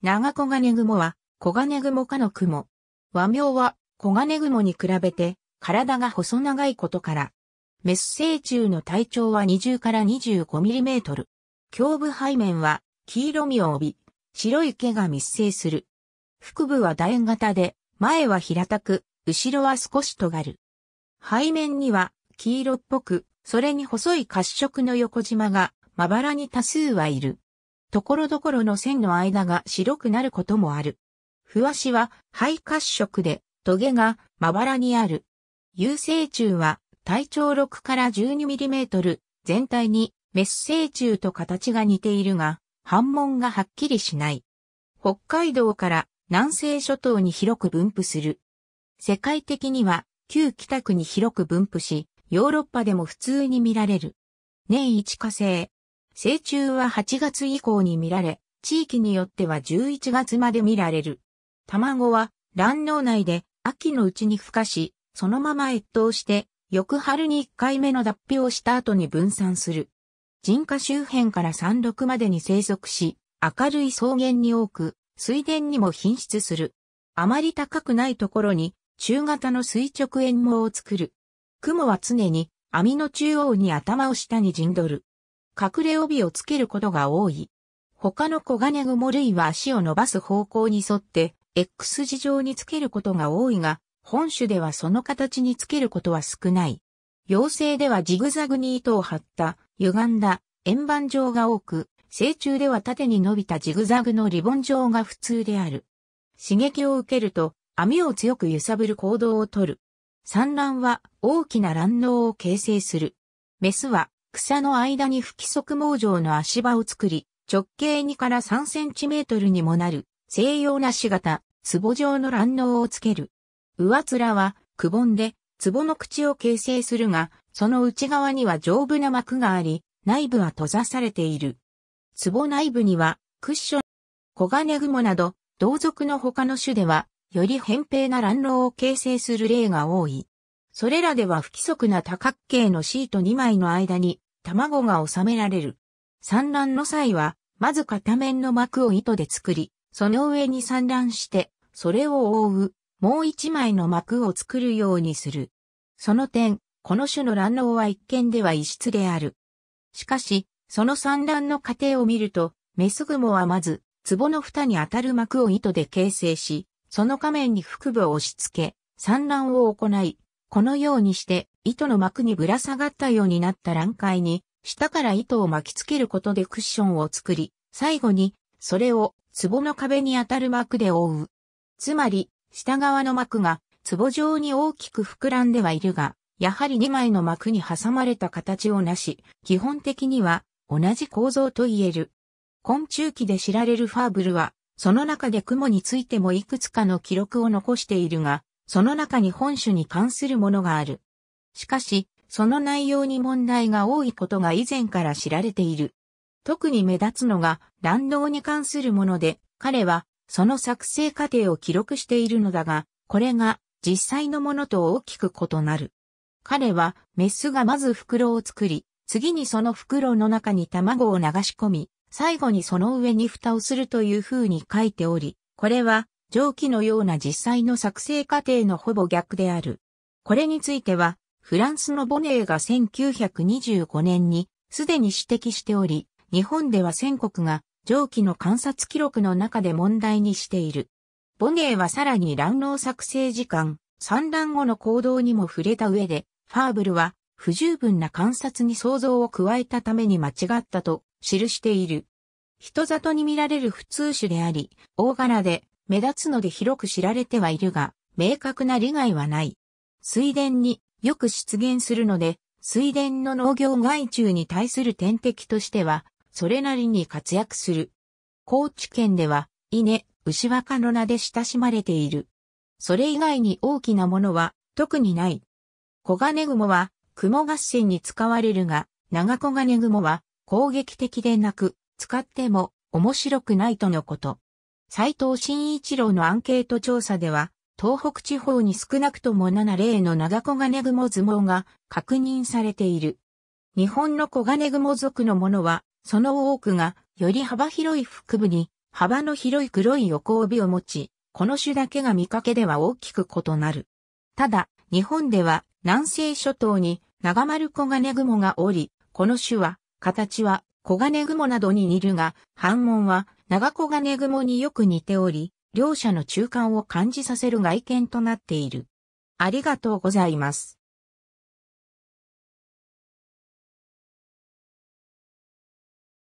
長小金雲は、小金雲科の雲。和名は、小金雲に比べて、体が細長いことから。メス成虫の体長は20から25ミリメートル。胸部背面は、黄色みを帯び、白い毛が密生する。腹部は楕円型で、前は平たく、後ろは少し尖る。背面には、黄色っぽく、それに細い褐色の横縞が、まばらに多数はいる。ところどころの線の間が白くなることもある。ふわしは肺褐色で、トゲがまばらにある。有生虫は体長6から12ミリメートル、全体にメス生虫と形が似ているが、反紋がはっきりしない。北海道から南西諸島に広く分布する。世界的には旧北区に広く分布し、ヨーロッパでも普通に見られる。年一火星、成虫は8月以降に見られ、地域によっては11月まで見られる。卵は卵脳内で秋のうちに孵化し、そのまま越冬して、翌春に1回目の脱皮をした後に分散する。人家周辺から山麓までに生息し、明るい草原に多く、水田にも品質する。あまり高くないところに、中型の垂直円網を作る。雲は常に網の中央に頭を下に陣取る。隠れ帯をつけることが多い。他の小金モ類は足を伸ばす方向に沿って X 字状につけることが多いが、本種ではその形につけることは少ない。幼生ではジグザグに糸を張った、歪んだ円盤状が多く、成虫では縦に伸びたジグザグのリボン状が普通である。刺激を受けると網を強く揺さぶる行動をとる。産卵は大きな卵脳を形成する。メスは草の間に不規則網状の足場を作り、直径2から3センチメートルにもなる西洋なし型、壺状の卵嚢をつける。上面はくぼんで、壺の口を形成するが、その内側には丈夫な膜があり、内部は閉ざされている。壺内部にはクッション、黄金雲など、同族の他の種では、より扁平な卵嚢を形成する例が多い。それらでは不規則な多角形のシート2枚の間に卵が収められる。産卵の際は、まず片面の膜を糸で作り、その上に産卵して、それを覆う、もう一枚の膜を作るようにする。その点、この種の卵嚢は一見では異質である。しかし、その産卵の過程を見ると、メスグモはまず、壺の蓋に当たる膜を糸で形成し、その仮面に腹部を押し付け、産卵を行い、このようにして糸の膜にぶら下がったようになった欄階に下から糸を巻きつけることでクッションを作り、最後にそれを壺の壁に当たる膜で覆う。つまり下側の膜が壺状に大きく膨らんではいるが、やはり2枚の膜に挟まれた形をなし、基本的には同じ構造と言える。昆虫記で知られるファーブルは、その中で雲についてもいくつかの記録を残しているが、その中に本種に関するものがある。しかし、その内容に問題が多いことが以前から知られている。特に目立つのが乱動に関するもので、彼はその作成過程を記録しているのだが、これが実際のものと大きく異なる。彼はメスがまず袋を作り、次にその袋の中に卵を流し込み、最後にその上に蓋をするという風に書いており、これは蒸気のような実際の作成過程のほぼ逆である。これについては、フランスのボネーが1925年にすでに指摘しており、日本では全国が蒸気の観察記録の中で問題にしている。ボネーはさらに卵の作成時間、産卵後の行動にも触れた上で、ファーブルは不十分な観察に想像を加えたために間違ったと記している。人里に見られる普通種であり、大柄で目立つので広く知られてはいるが、明確な利害はない。水田によく出現するので、水田の農業害虫に対する天敵としては、それなりに活躍する。高知県では、稲、牛若の名で親しまれている。それ以外に大きなものは特にない。小金雲は雲合戦に使われるが、長小金雲は攻撃的でなく、使っても面白くないとのこと。斎藤慎一郎のアンケート調査では、東北地方に少なくとも7例の長小金雲相撲が確認されている。日本の小金雲族のものは、その多くが、より幅広い腹部に、幅の広い黒い横帯を持ち、この種だけが見かけでは大きく異なる。ただ、日本では南西諸島に長丸小金雲がおり、この種は、形は黄金雲などに似るが、半門は長小金雲によく似ており、両者の中間を感じさせる外見となっている。ありがとうございます。